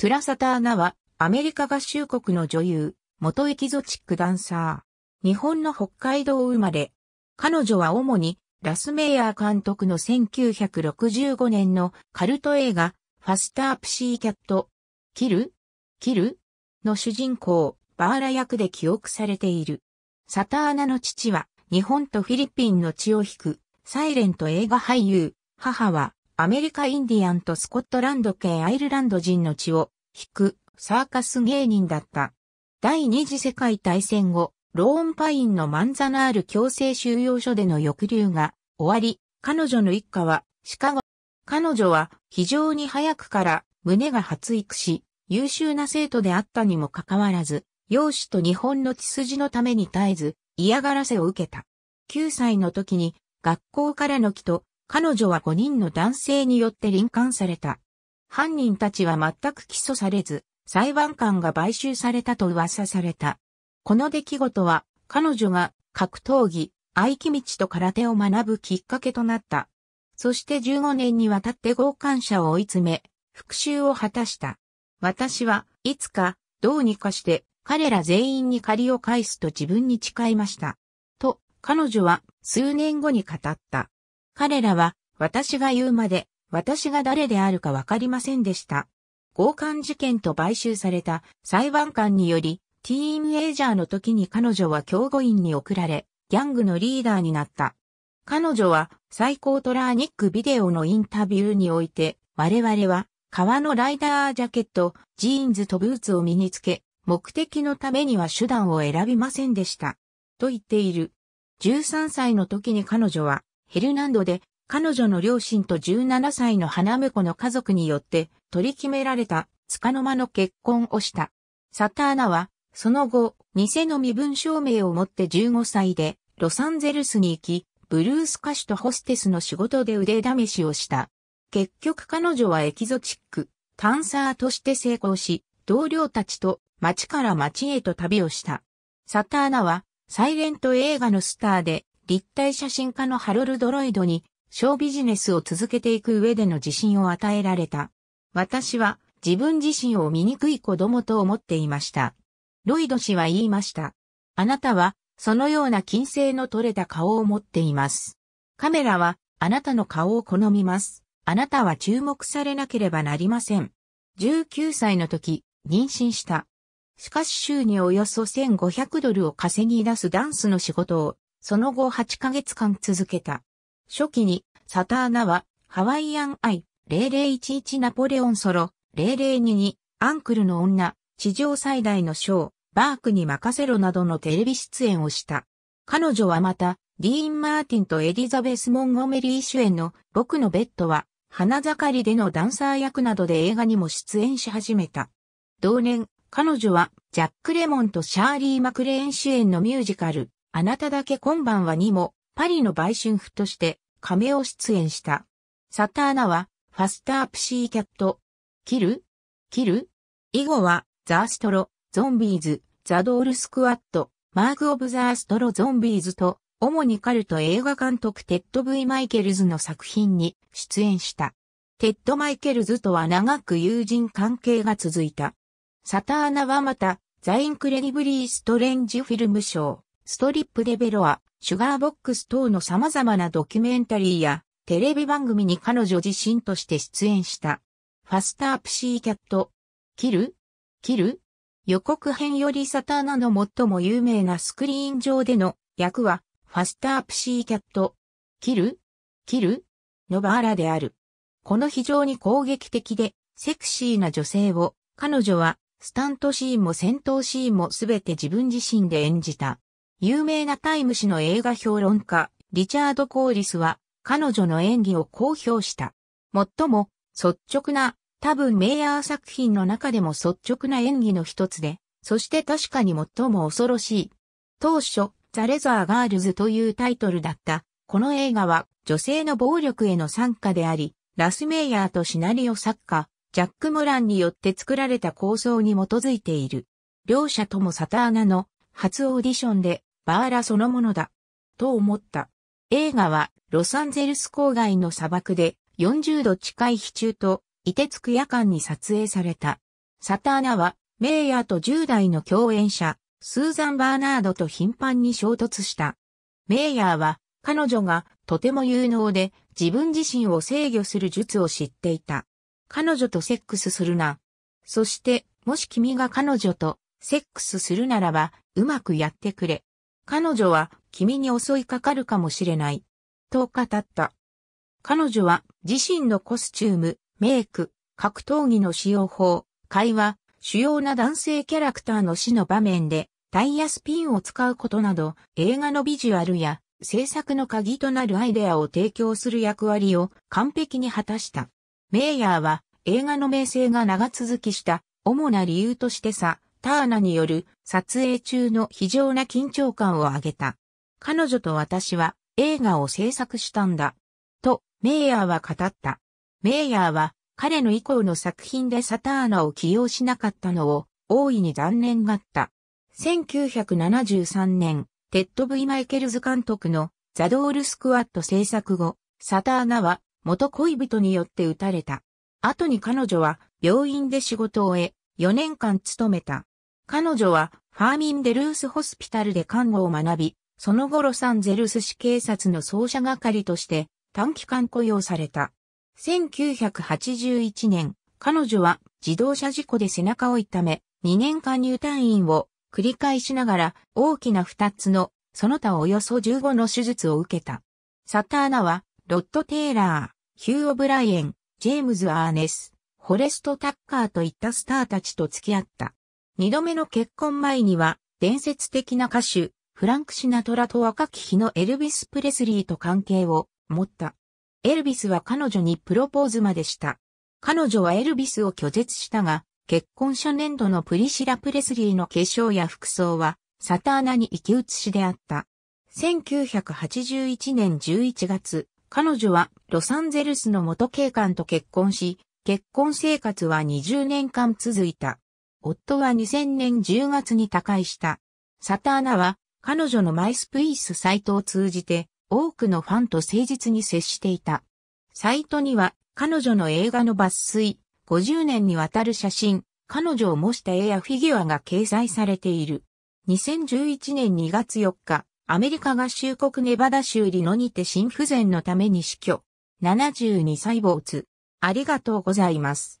トゥラサターナは、アメリカ合衆国の女優、元エキゾチックダンサー。日本の北海道生まれ。彼女は主に、ラスメイヤー監督の1965年のカルト映画、ファスタープシーキャット、キルキルの主人公、バーラ役で記憶されている。サターナの父は、日本とフィリピンの血を引く、サイレント映画俳優、母は、アメリカインディアンとスコットランド系アイルランド人の血を引くサーカス芸人だった。第二次世界大戦後、ローンパインのマンザナール強制収容所での抑留が終わり、彼女の一家はシカゴ。彼女は非常に早くから胸が発育し、優秀な生徒であったにもかかわらず、容姿と日本の血筋のために絶えず嫌がらせを受けた。9歳の時に学校からの帰と彼女は5人の男性によって臨館された。犯人たちは全く起訴されず、裁判官が買収されたと噂された。この出来事は、彼女が格闘技、合気道と空手を学ぶきっかけとなった。そして15年にわたって強姦者を追い詰め、復讐を果たした。私はいつかどうにかして彼ら全員に借りを返すと自分に誓いました。と、彼女は数年後に語った。彼らは、私が言うまで、私が誰であるかわかりませんでした。強姦事件と買収された裁判官により、ティーンエイジャーの時に彼女は競合員に送られ、ギャングのリーダーになった。彼女は最高トラーニックビデオのインタビューにおいて、我々は革のライダージャケット、ジーンズとブーツを身につけ、目的のためには手段を選びませんでした。と言っている。13歳の時に彼女はヘルナンドで、彼女の両親と17歳の花婿の家族によって取り決められた、束の間の結婚をした。サターナは、その後、偽の身分証明を持って15歳で、ロサンゼルスに行き、ブルース歌手とホステスの仕事で腕試しをした。結局彼女はエキゾチック、ダンサーとして成功し、同僚たちと町から町へと旅をした。サターナは、サイレント映画のスターで、立体写真家のハロルド・ロイドに、小ビジネスを続けていく上での自信を与えられた。私は自分自身を醜い子供と思っていました。ロイド氏は言いました。あなたは、そのような金星の取れた顔を持っています。カメラは、あなたの顔を好みます。あなたは注目されなければなりません。19歳の時、妊娠した。しかし週におよそ1500ドルを稼ぎ出すダンスの仕事をその後8ヶ月間続けた。初期に、サターナは、ハワイアンアイ、0011ナポレオンソロ、002に、アンクルの女、地上最大のショー、バークに任せろなどのテレビ出演をした。彼女はまた、ディーン・マーティンとエリザベス・モンゴメリー主演の僕のベッドは、花盛りでのダンサー役などで映画にも出演し始めた。同年、彼女はジャック・レモンとシャーリー・マクレーン主演のミュージカル、あなただけ今晩はにも、パリの売春婦として、亀を出演した。サターナは、ファスタープシーキャット。キルキル以後は、ザーストロ、ゾンビーズ、ザドールスクワット、マーク・オブ・ザーストロ・ゾンビーズと、主にカルト映画監督テッド・ V・ マイケルズの作品に出演した。テッド・マイケルズとは長く友人関係が続いた。サターナはまた、ザインクレディブリー・ストレンジ・フィルム賞、ストリップ・デ・ベロア、シュガーボックス等の様々なドキュメンタリーや、テレビ番組に彼女自身として出演した。ファスター・プシー・キャット。キルキル予告編よりサターナの最も有名なスクリーン上での役は、ファスター・プシー・キャット。キルキルのバーラである。この非常に攻撃的で、セクシーな女性を、彼女は、スタントシーンも戦闘シーンもすべて自分自身で演じた。有名なタイム誌の映画評論家、リチャード・コーリスは、彼女の演技を公表した。もっとも、率直な、多分メイヤー作品の中でも率直な演技の一つで、そして確かに最も恐ろしい。当初、ザ・レザー・ガールズというタイトルだった。この映画は、女性の暴力への参加であり、ラス・メイヤーとシナリオ作家、ジャック・モランによって作られた構想に基づいている。両者ともサターナの初オーディションでバーラそのものだ。と思った。映画はロサンゼルス郊外の砂漠で40度近い比中と凍てつく夜間に撮影された。サターナはメイヤーと10代の共演者、スーザン・バーナードと頻繁に衝突した。メイヤーは彼女がとても有能で自分自身を制御する術を知っていた。彼女とセックスするな。そして、もし君が彼女とセックスするならば、うまくやってくれ。彼女は君に襲いかかるかもしれない。と語った。彼女は自身のコスチューム、メイク、格闘技の使用法、会話、主要な男性キャラクターの死の場面でタイヤスピンを使うことなど映画のビジュアルや制作の鍵となるアイデアを提供する役割を完璧に果たした。メイヤーは映画の名声が長続きした主な理由としてさ、ターナによる撮影中の非常な緊張感を上げた。彼女と私は映画を制作したんだ。と、メイヤーは語った。メイヤーは彼の以降の作品でサターナを起用しなかったのを大いに残念がった。1973年、テッド・ブイ・マイケルズ監督のザドール・スクワット制作後、サターナは元恋人によって撃たれた。後に彼女は病院で仕事を終え、4年間勤めた。彼女はファーミンデルースホスピタルで看護を学び、その後ロサンゼルス市警察の捜査係として短期間雇用された。1981年、彼女は自動車事故で背中を痛め、2年間入退院を繰り返しながら大きな2つのその他およそ15の手術を受けた。サターナはロッド・テイラー、ヒュー・オブライエン、ジェームズ・アーネス、フォレスト・タッカーといったスターたちと付き合った。二度目の結婚前には、伝説的な歌手、フランク・シナトラと若き日のエルビス・プレスリーと関係を持った。エルビスは彼女にプロポーズまでした。彼女はエルビスを拒絶したが、結婚初年度のプリシラ・プレスリーの化粧や服装は、サターナに生き写しであった。1981年11月、彼女はロサンゼルスの元警官と結婚し、結婚生活は20年間続いた。夫は2000年10月に他界した。サターナは彼女のマイスプイースサイトを通じて多くのファンと誠実に接していた。サイトには彼女の映画の抜粋、50年にわたる写真、彼女を模した絵やフィギュアが掲載されている。2011年2月4日、アメリカ合衆国ネバダ州リノにて心不全のために死去。72歳没。ありがとうございます。